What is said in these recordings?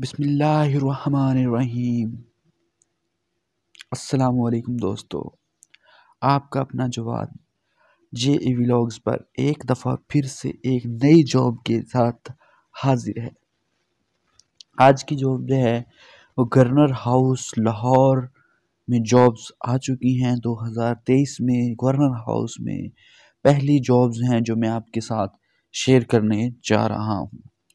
बिसमीम असलकुम दोस्तों आपका अपना जवाब जे ए व्लॉग्स पर एक दफ़ा फिर से एक नई जॉब के साथ हाजिर है आज की जॉब जो है वो गवर्नर हाउस लाहौर में जॉब्स आ चुकी हैं 2023 में गवर्नर हाउस में पहली जॉब्स हैं जो मैं आपके साथ शेयर करने जा रहा हूँ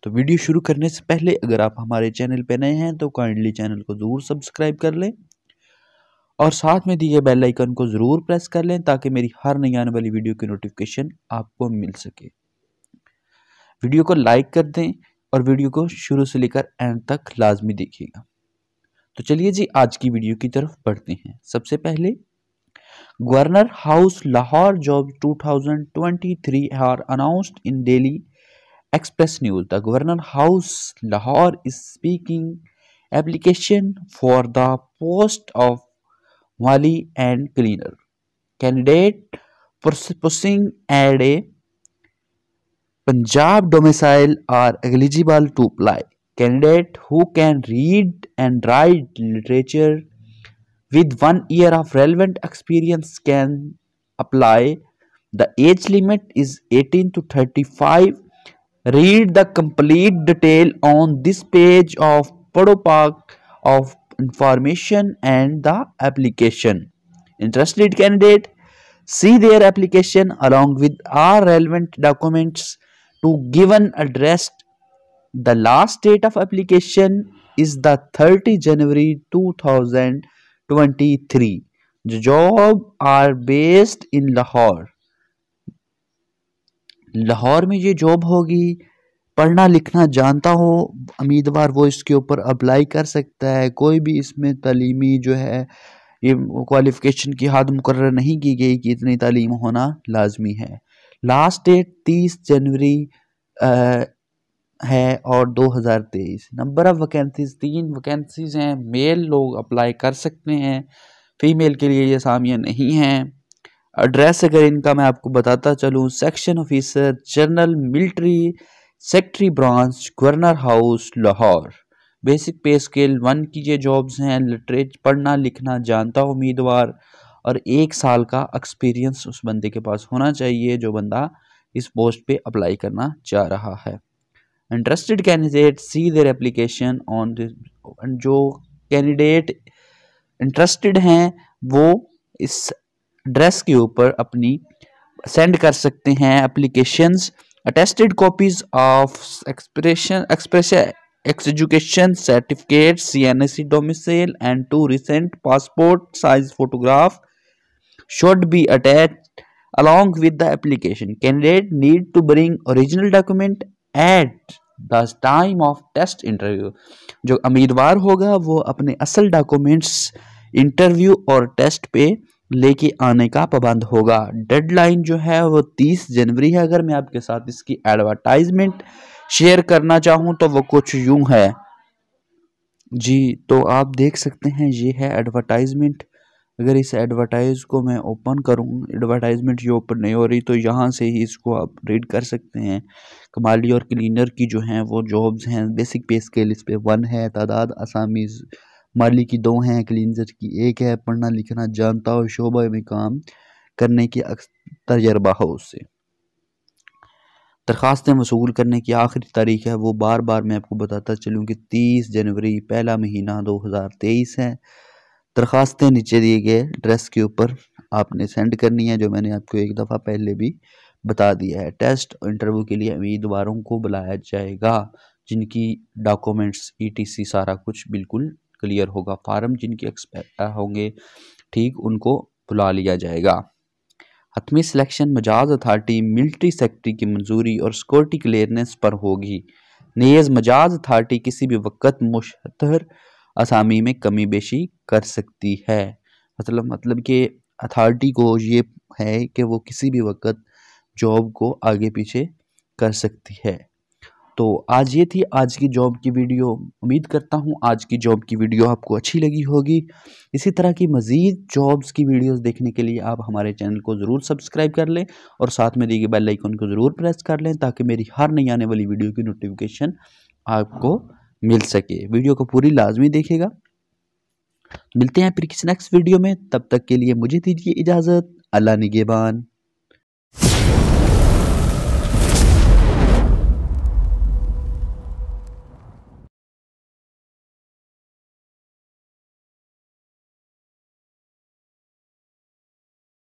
तो वीडियो शुरू करने से पहले अगर आप हमारे चैनल पर नए हैं तो काइंडली चैनल को ज़रूर सब्सक्राइब कर लें और साथ में दिए बेल आइकन को ज़रूर प्रेस कर लें ताकि मेरी हर नई आने वाली वीडियो की नोटिफिकेशन आपको मिल सके वीडियो को लाइक कर दें और वीडियो को शुरू से लेकर एंड तक लाजमी देखिएगा तो चलिए जी आज की वीडियो की तरफ बढ़ते हैं सबसे पहले governor house Lahore job 2023 are announced in daily Express News, the Governor House Lahore is speaking application for the post of Wali and cleaner. Candidate pursuing at a Punjab domicile are eligible to apply. Candidate who can read and write literature with one year of relevant experience can apply. The age limit is 18 to 35 Read the complete detail on this page of Podopark of information and the application. Interested candidate, see their application along with all relevant documents to given address. The last date of application is the 30 January 2023. The job are based in Lahore. Lahore में ये job होगी पढ़ना लिखना जानता हो उम्मीदवार वो इसके ऊपर अप्लाई कर सकता है कोई भी इसमें तलीमी जो है ये क्वालिफ़िकेशन की हद मुकर नहीं की गई कि इतनी तलीम होना लाजमी है लास्ट डेट तीस जनवरी है और 2023 नंबर ऑफ़ वैकेंसीज तीन वैकेंसीज हैं मेल लोग अप्लाई कर सकते हैं फीमेल के लिए ये सामिया नहीं हैं एड्रेस अगर इनका मैं आपको बताता चलूँ section officer general military secretary branch governor house Lahore basic pay scale one की ये जॉब्स हैं लिटरेच पढ़ना लिखना जानता उम्मीदवार और एक साल का एक्सपीरियंस उस बंदे के पास होना चाहिए जो बंदा इस पोस्ट पे अप्लाई करना चाह रहा है interested candidate see their application on जो कैंडिडेट इंटरेस्टेड हैं वो इस ड्रेस के ऊपर अपनी सेंड कर सकते हैं applications attested copies of expression express ex education certificate C N S C domicile and two recent passport size photograph should be attach along with the application candidate need to bring original document at the time of test interview जो उम्मीदवार होगा वो अपने असल documents interview और test पे लेके आने का पाबंद होगा डेडलाइन जो है वो 30 जनवरी है अगर मैं आपके साथ इसकी एडवर्टाइजमेंट शेयर करना चाहूँ तो वो कुछ यूं है जी तो आप देख सकते हैं ये है एडवर्टाइजमेंट अगर इस एडवर्टाइज को मैं ओपन करूँ एडवर्टाइजमेंट ये ओपन नहीं हो रही तो यहाँ से ही इसको आप रीड कर सकते हैं कमाली और क्लीनर की जो हैं वो जॉब्स हैं बेसिक पे स्केल इस पर वन है तादाद असामीज़ माली की दो हैं क्लिनजर की एक है पढ़ना लिखना जानता हो शोबा में काम करने की तजर्बा हो उससे दरख्वास्तें वसूल करने की आखिरी तारीख है वो बार बार मैं आपको बताता चलूँ कि तीस जनवरी पहला महीना दो हज़ार तेईस है दरख्वास्तें नीचे दिए गए ड्रेस के ऊपर आपने सेंड करनी है जो मैंने आपको एक दफ़ा पहले भी बता दिया है टेस्ट और इंटरव्यू के लिए उम्मीदवारों को बुलाया जाएगा जिनकी डॉक्यूमेंट्स सी सारा कुछ बिल्कुल क्लियर होगा फार्म जिनके एक्सपायर होंगे ठीक उनको बुला लिया जाएगा हतमी सिलेक्शन मजाज अथार्टी मिलिट्री सेक्रेटरी की मंजूरी और सिक्योरिटी क्लियरनेस पर होगी नेज़ मजाज अथार्टी किसी भी वक्त मुशतर असामी में कमी बेशी कर सकती है मतलब मतलब कि अथार्टी को ये है कि वो किसी भी वक्त जॉब को आगे पीछे कर सकती है तो आज ये थी आज की जॉब की वीडियो उम्मीद करता हूँ आज की जॉब की वीडियो आपको अच्छी लगी होगी इसी तरह की मज़ीद जॉब्स की वीडियोस देखने के लिए आप हमारे चैनल को ज़रूर सब्सक्राइब कर लें और साथ में दी गई बेल आइकन को ज़रूर प्रेस कर लें ताकि मेरी हर नई आने वाली वीडियो की नोटिफिकेशन आपको मिल सके वीडियो को पूरी लाजमी देखेगा मिलते हैं फिर किसी नेक्स्ट वीडियो में तब तक के लिए मुझे दीजिए इजाज़त अल्लाह निगेबान